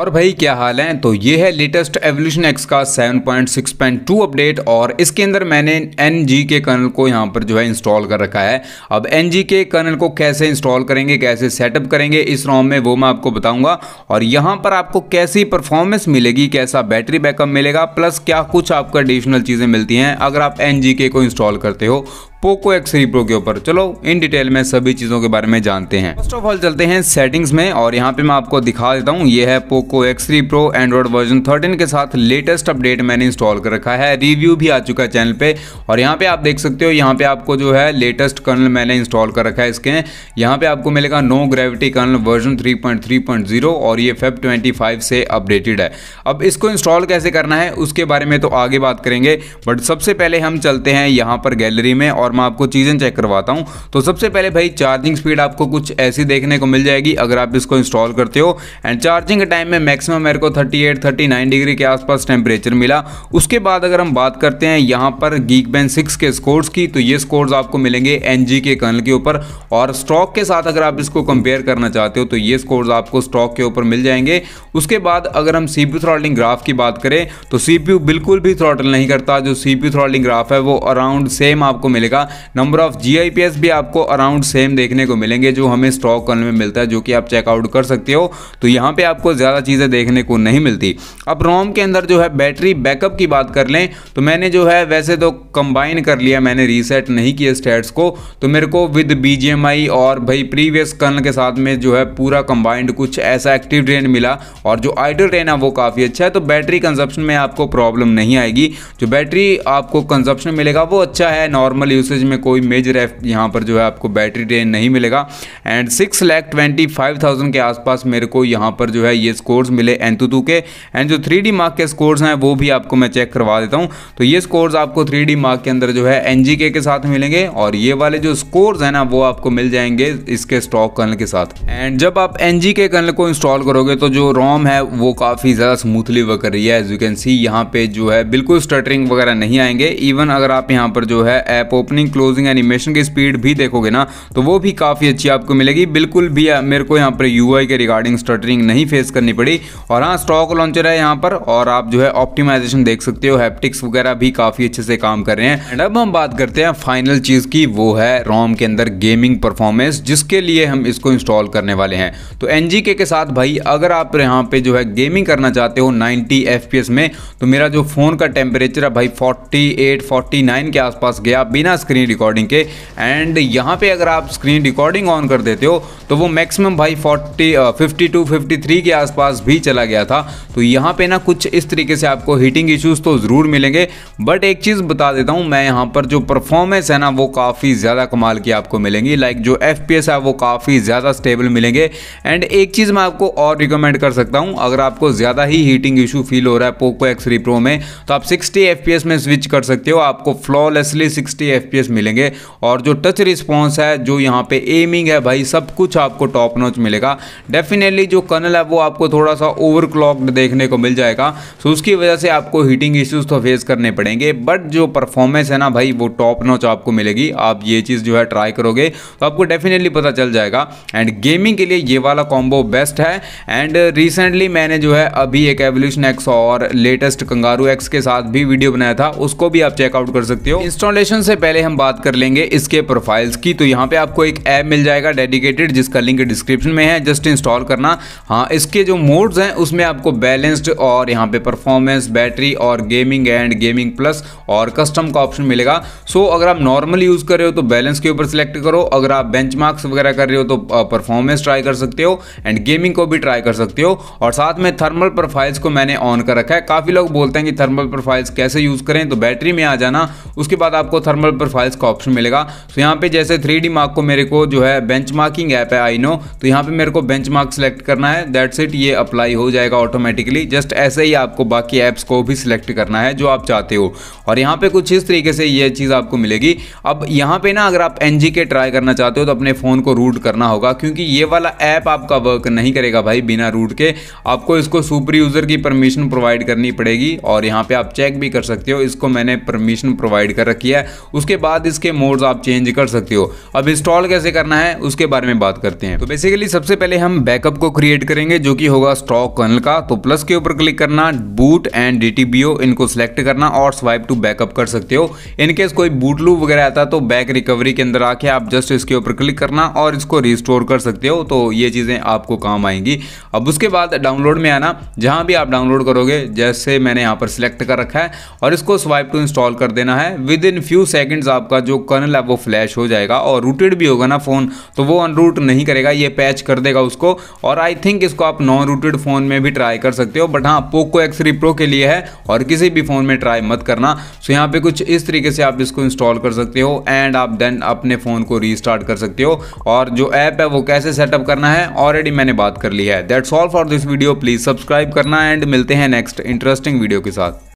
और भाई क्या हाल है तो ये है लेटेस्ट एवोल्यूशन एक्स का 7.6.2 अपडेट और इसके अंदर मैंने एन के कर्नल को यहाँ पर जो है इंस्टॉल कर रखा है अब एन के कर्नल को कैसे इंस्टॉल करेंगे कैसे सेटअप करेंगे इस रॉम में वो मैं आपको बताऊंगा और यहाँ पर आपको कैसी परफॉर्मेंस मिलेगी कैसा बैटरी बैकअप मिलेगा प्लस क्या कुछ आपको एडिशनल चीज़ें मिलती हैं अगर आप एन को इंस्टॉल करते हो पोको एक्स थ्री प्रो के ऊपर चलो इन डिटेल में सभी चीजों के बारे में जानते हैं फर्स्ट ऑफ ऑल चलते हैं सेटिंग्स में और यहाँ पे मैं आपको दिखा देता हूँ ये है Poco X three pro Android version thirteen के साथ लेटेस्ट अपडेट मैंने इंस्टॉल कर रखा है रिव्यू भी आ चुका है चैनल पे और यहाँ पे आप देख सकते हो यहाँ पे आपको जो है लेटेस्ट कर्नल मैंने इंस्टॉल कर रखा है इसके यहाँ पे आपको मिलेगा no gravity kernel version three और ये फेब ट्वेंटी से अपडेटेड है अब इसको इंस्टॉल कैसे करना है उसके बारे में तो आगे बात करेंगे बट सबसे पहले हम चलते हैं यहाँ पर गैलरी में और मैं आपको चीज़ें चेक करवाता हूँ तो सबसे पहले भाई चार्जिंग स्पीड आपको कुछ ऐसी देखने को मिल जाएगी अगर आप इसको इंस्टॉल करते हो एंड चार्जिंग के टाइम में मैक्सिमम मेरे को 38 39 डिग्री के आसपास टेम्परेचर मिला उसके बाद अगर हम बात करते हैं यहाँ पर गीक बैन सिक्स के स्कोर्स की तो ये स्कोर्स आपको मिलेंगे एन के कर्नल के ऊपर और स्टॉक के साथ अगर आप इसको कंपेयर करना चाहते हो तो ये स्कोर्स आपको स्टॉक के ऊपर मिल जाएंगे उसके बाद अगर हम सी पी थ्रॉटलिंग ग्राफ की बात करें तो सी बिल्कुल भी थ्रॉटल नहीं करता जो सी पी थ्रॉटलिंग ग्राफ है वो अराउंड सेम आपको मिलेगा मिलेगा नंबर ऑफ जी भी आपको अराउंड सेम देखने को मिलेंगे जो हमें स्टॉक कॉल में मिलता है जो कि आप चेकआउट कर सकते हो तो यहाँ पर आपको ज़्यादा चीज़ें देखने को नहीं मिलती अब रोम के अंदर जो है बैटरी बैकअप की बात कर लें तो मैंने जो है वैसे तो कंबाइन कर लिया मैंने रीसेट नहीं किया स्टेट्स को तो मेरे को विद बी और भाई प्रीवियस कर्न के साथ में जो है पूरा कंबाइंड कुछ ऐसा एक्टिव ट्रेन मिला और जो आइडल ट्रेन है वो काफ़ी अच्छा है तो बैटरी कंजप्शन में आपको प्रॉब्लम नहीं आएगी जो बैटरी आपको कंजप्शन मिलेगा वो अच्छा है नॉर्मल यूसेज में कोई मेजर यहाँ पर जो है आपको बैटरी ड्रेन नहीं मिलेगा and six lakh twenty five thousand के आसपास मेरे को यहाँ पर जो है ये स्कोर्स मिले एंतुतू के एंड जो थ्री डी मार्क के स्कोर्स हैं वो भी आपको मैं चेक करवा देता हूँ तो ये स्कोर्स आपको थ्री डी मार्क के अंदर जो है एन जी के, के साथ मिलेंगे और ये वाले जो स्कोर्स हैं ना वो आपको मिल जाएंगे इसके स्टॉक कर्नल के साथ एंड जब आप एन जी के कर्नल को इंस्टॉल करोगे तो जो रोम है वो काफ़ी ज़्यादा स्मूथली वर्क कर रही है एज यू कैन सी यहाँ पे जो है बिल्कुल स्टटरिंग वगैरह नहीं आएंगे इवन अगर आप यहाँ पर जो है app open opening closing animation की स्पीड भी देखोगे ना तो वो भी काफ़ी अच्छी आपको मिलेगी बिल्कुल भी मेरे को यहाँ पर यू के रिगार्डिंग स्टटरिंग नहीं फेस करनी पड़ी और हाँ स्टॉक लॉन्चर है यहाँ पर और आप जो है ऑप्टिमाइजेशन देख सकते हो हैप्टिक्स वगैरह भी काफ़ी अच्छे से काम कर रहे हैं एंड अब हम बात करते हैं फाइनल चीज़ की वो है रोम के अंदर गेमिंग परफॉर्मेंस जिसके लिए हम इसको इंस्टॉल करने वाले हैं तो एन के साथ भाई अगर आप यहाँ पे जो है गेमिंग करना चाहते हो 90 एफ में तो मेरा जो फ़ोन का टेम्परेचर है भाई फोर्टी एट के आसपास गया बिना स्क्रीन रिकॉर्डिंग के एंड यहाँ पे अगर आप स्क्रीन रिकॉर्डिंग ऑन कर देते हो तो वो मैक्सिमम भाई 40 फिफ्टी टू फिफ्टी थ्री के आसपास भी चला गया था तो यहाँ पे ना कुछ इस तरीके से आपको हीटिंग इश्यूज तो ज़रूर मिलेंगे बट एक चीज़ बता देता हूँ मैं यहाँ पर जो परफॉर्मेंस है ना वो काफ़ी ज़्यादा कमाल की आपको मिलेंगी लाइक जो एफ है वो काफ़ी ज़्यादा स्टेबल मिलेंगे एंड एक चीज़ मैं आपको और रिकमेंड कर सकता हूँ अगर आपको ज़्यादा ही हीटिंग इशू फील हो रहा है पोको एक्स प्रो में तो आप सिक्सटी एफ में स्विच कर सकते हो आपको फ्लॉलेसली सिक्सटी एफ fps मिलेंगे और जो टच रिस्पॉन्स है जो यहाँ पे एमिंग है भाई सब कुछ आपको टॉप नोच मिलेगा डेफिनेटली जो कनल है वो आपको थोड़ा सा ओवर देखने को मिल जाएगा सो उसकी वजह से आपको हीटिंग इश्यूज़ तो फेस करने पड़ेंगे बट जो परफॉर्मेंस है ना भाई वो टॉप नोच आपको मिलेगी आप ये चीज़ जो है ट्राई करोगे तो आपको डेफिनेटली पता चल जाएगा एंड गेमिंग के लिए ये वाला कॉम्बो बेस्ट है एंड रिसेंटली मैंने जो है अभी एक एवोल्यूशन एक्स और लेटेस्ट कंगारू एक्स के साथ भी वीडियो बनाया था उसको भी आप चेकआउट कर सकते हो इंस्टॉलेशन से पहले हम बात कर लेंगे इसके प्रोफाइल्स की तो यहाँ पे आपको एक ऐप मिल जाएगा डेडिकेटेड जिसका लिंक डिस्क्रिप्शन में है जस्ट इंस्टॉल करना हाँ इसके जो मोड्स हैं उसमें आपको बैलेंस्ड और यहाँ पे परफॉर्मेंस बैटरी और गेमिंग एंड गेमिंग प्लस और कस्टम का ऑप्शन मिलेगा सो अगर आप नॉर्मल यूज़ कर रहे हो तो बैलेंस के ऊपर सेलेक्ट करो अगर आप बेंच वगैरह कर रहे हो तो परफॉर्मेंस ट्राई कर सकते हो एंड गेमिंग को भी ट्राई कर सकते हो और साथ में थर्मल प्रोफाइल्स को मैंने ऑन कर रखा है काफ़ी लोग बोलते हैं कि थर्मल प्रोफाइल्स कैसे यूज़ करें तो बैटरी में आ जाना उसके बाद आपको थर्मल फाइल्स का ऑप्शन मिलेगा तो यहाँ पे जैसे थ्री डी मार्क को मेरे को जो है बेंच मार्किंग ऐप है आई नो तो यहाँ पे मेरे को बेंच मार्क सेलेक्ट करना है दैट्स इट ये अप्लाई हो जाएगा ऑटोमेटिकली जस्ट ऐसे ही आपको बाकी ऐप्स को भी सिलेक्ट करना है जो आप चाहते हो और यहाँ पे कुछ इस तरीके से ये चीज़ आपको मिलेगी अब यहाँ पे ना अगर आप एन के ट्राई करना चाहते हो तो अपने फ़ोन को रूट करना होगा क्योंकि ये वाला ऐप आपका वर्क नहीं करेगा भाई बिना रूट के आपको इसको सुपर यूज़र की परमिशन प्रोवाइड करनी पड़ेगी और यहाँ पे आप चेक भी कर सकते हो इसको मैंने परमिशन प्रोवाइड कर रखी है उसके बाद इसके मोड्स आप चेंज कर सकते हो अब इंस्टॉल कैसे करना है उसके बारे में बात करते हैं तो बेसिकली सबसे पहले हम बैकअप को क्रिएट करेंगे जो कि होगा स्टॉक कर्नल का तो प्लस के ऊपर क्लिक करना बूट एंड डी इनको सिलेक्ट करना और स्वाइप टू बैकअप कर सकते हो इनकेस कोई बूट लू वगैरह आता तो बैक रिकवरी के अंदर आके आप जस्ट इसके ऊपर क्लिक करना और इसको रिस्टोर कर सकते हो तो ये चीज़ें आपको काम आएंगी अब उसके बाद डाउनलोड में आना जहां भी आप डाउनलोड करोगे जैसे मैंने यहां पर सिलेक्ट कर रखा है और इसको स्वाइप टू इंस्टॉल कर देना है विद इन फ्यू सेकेंड्स आपका जो कर्नल है वो फ्लैश हो जाएगा और रूटेड भी होगा ना फ़ोन तो वो अनरूट नहीं करेगा ये पैच कर देगा उसको और आई थिंक इसको आप नॉन रूटेड फ़ोन में भी ट्राई कर सकते हो बट हाँ पोको एक्स री प्रो के लिए है और किसी भी फ़ोन में ट्राई मत करना सो यहाँ पे कुछ इस तरीके से आप इसको इंस्टॉल कर सकते हो एंड आप देन अपने फ़ोन को रीस्टार्ट कर सकते हो और जो ऐप है वो कैसे सेटअप करना है ऑलरेडी मैंने बात कर ली है that's all for this video please subscribe करना एंड मिलते हैं नेक्स्ट इंटरेस्टिंग वीडियो के साथ